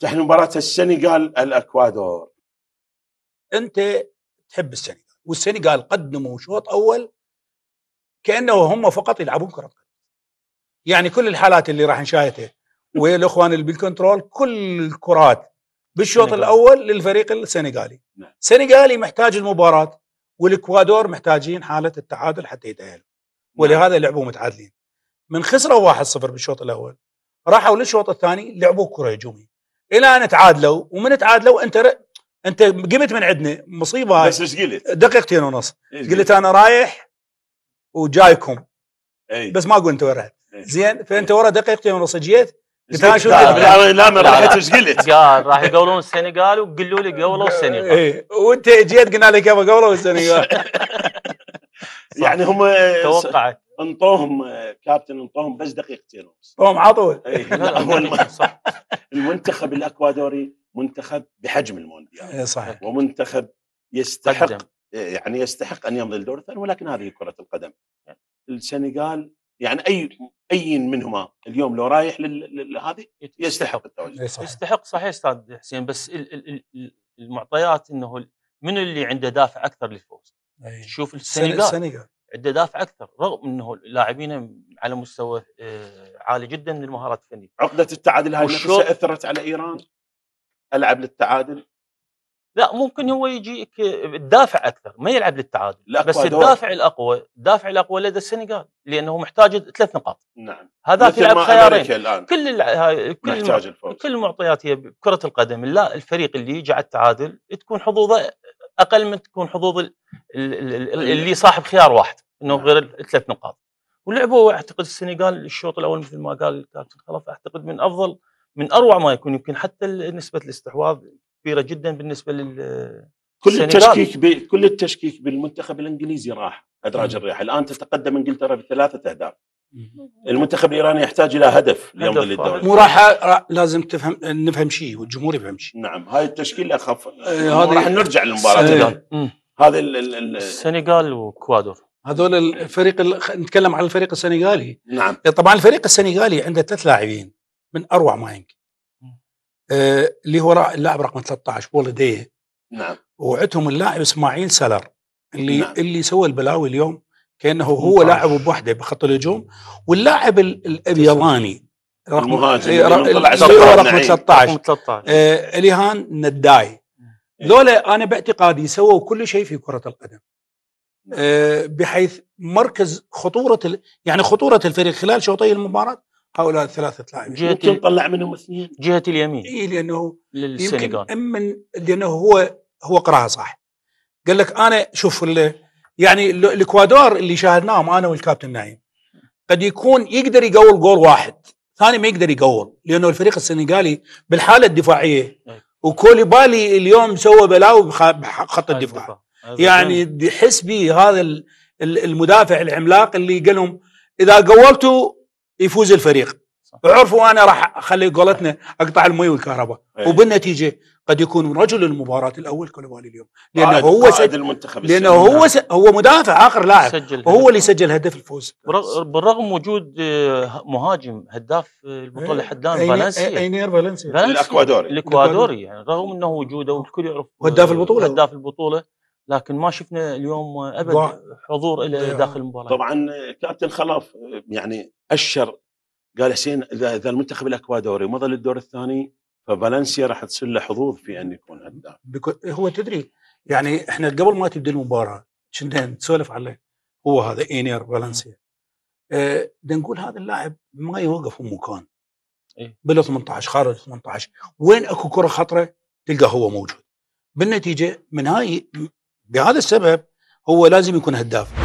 تحن مباراة السنغال الاكوادور انت تحب السنغال والسنغال قدموا شوط اول كانه هم فقط يلعبون كره قدم يعني كل الحالات اللي راح نشاهدها ويا الاخوان اللي بالكنترول كل الكرات بالشوط الاول للفريق السنغالي نعم. السنغالي محتاج المباراه والاكوادور محتاجين حاله التعادل حتى يتاهلوا نعم. ولهذا لعبوا متعادلين من خسروا 1-0 بالشوط الاول راحوا للشوط الثاني لعبوا كره هجوميه الى ان تعادلوا ومن تعادلوا انت ر... انت قمت من عندنا مصيبه هاي بس ايش قلت؟ دقيقتين ونص قلت انا رايح وجايكم اي بس ما اقول انت وين رحت زين فانت ورا دقيقتين ونص جيت قلت انا شو لا ما رحت ايش قلت؟ قال راح يقولون السنغال وقولوا لي قولوا السنغال اي وانت جيت قلنا لك يابا قولوا السنغال يعني هم توقعت انطوهم كابتن انطوهم بس دقيقتين ونص انطوهم عطول اي صح المنتخب الاكوادوري منتخب بحجم المونديال إيه، صحيح ومنتخب يستحق قدم. يعني يستحق ان يمضي الدور الثاني ولكن هذه كره القدم السنغال يعني اي اي منهما اليوم لو رايح لهذه يستحق التوجه صحيح. يستحق صحيح استاذ حسين بس المعطيات انه من اللي عنده دافع اكثر للفوز؟ شوف السنغال عنده دافع اكثر رغم انه لاعبينه على مستوى آه، عالي جدا للمهارات الفنيه عقده التعادل هاي نفسها اثرت على ايران العب للتعادل لا ممكن هو يجيك الدافع اكثر ما يلعب للتعادل بس الدافع الاقوى الدافع الاقوى لدى السنغال لانه محتاج ثلاث نقاط نعم هذاك يلعب خيارين الآن. كل الع... كل محتاج الفوز. كل المعطيات هي بكره القدم لا الفريق اللي يجي على التعادل تكون حظوظه اقل من تكون حظوظ اللي صاحب خيار واحد انه نعم. غير الثلاث نقاط ولعبوا اعتقد السنغال الشوط الاول مثل ما قال الكابتن خلف اعتقد من افضل من اروع ما يكون يمكن حتى نسبه الاستحواذ كبيره جدا بالنسبه لل كل التشكيك ب... كل التشكيك بالمنتخب الانجليزي راح ادراج الرياح الان تتقدم انجلترا بثلاثه اهداف المنتخب الايراني يحتاج الى هدف ليمضي للدوري مو راح لازم تفهم نفهم شيء والجمهور يفهم شيء نعم هاي التشكيل اخف آه هذه راح نرجع للمباراه إيه. هذه السنغال وكوادور هذول الفريق ال... نتكلم عن الفريق السنغالي نعم إيه، طبعا الفريق السنغالي عنده ثلاث لاعبين من اروع ما يمكن آه اللي هو اللاعب رقم 13 بول ديه نعم وعندهم اللاعب اسماعيل سلر اللي نعم. اللي سوى البلاوي اليوم كانه هو لاعب بوحده بخط الهجوم واللاعب الابيضاني رقم المهاجم إيه، رقم 13 إيه، اليهان نداي ذولا انا باعتقادي سووا كل شيء في كره القدم آه، بحيث مركز خطوره يعني خطوره الفريق خلال شوطي المباراه هؤلاء الثلاثه لاعبين جهه طلع منهم اثنين جهه اليمين اي لانه للسنغال اما لانه هو هو قراها صح قال لك انا شوف يعني الاكوادور اللي شاهدناهم انا والكابتن نايم قد يكون يقدر يقول جول واحد ثاني ما يقدر يقول لانه الفريق السنغالي بالحاله الدفاعيه وكوليبالي اليوم سوى بلاوي بخط الدفاع يعني يحس به هذا المدافع العملاق اللي قال لهم اذا قولتوا يفوز الفريق عرفوا انا راح اخلي قولتنا اقطع المي والكهرباء إيه. وبالنتيجه قد يكون رجل المباراه الاول كولوبالي اليوم لانه هو سجل المنتخب لانه هو س... هو مدافع اخر لاعب وهو اللي سجل هدف الفوز بالرغم وجود آه، مهاجم هداف آه، البطوله إيه. حدان فالنسيا اينير فالنسيا الاكوادوري الاكوادوري يعني رغم انه وجوده والكل يعرف هداف آه، البطوله هداف البطوله لكن ما شفنا اليوم ابدا حضور الى داخل المباراه طبعا كابتن خلاف يعني اشر قال حسين اذا اذا المنتخب الاكوادوري مضى للدور الثاني ففالنسيا راح تصير له حظوظ في ان يكون هداف هو تدري يعني احنا قبل ما تبدا المباراه كنا نسولف عليه هو هذا اينير فالنسيا أه نقول هذا اللاعب ما يوقف في مكان إيه؟ بال 18 خارج 18 وين اكو كره خطره تلقى هو موجود بالنتيجه من هاي بهذا السبب هو لازم يكون هداف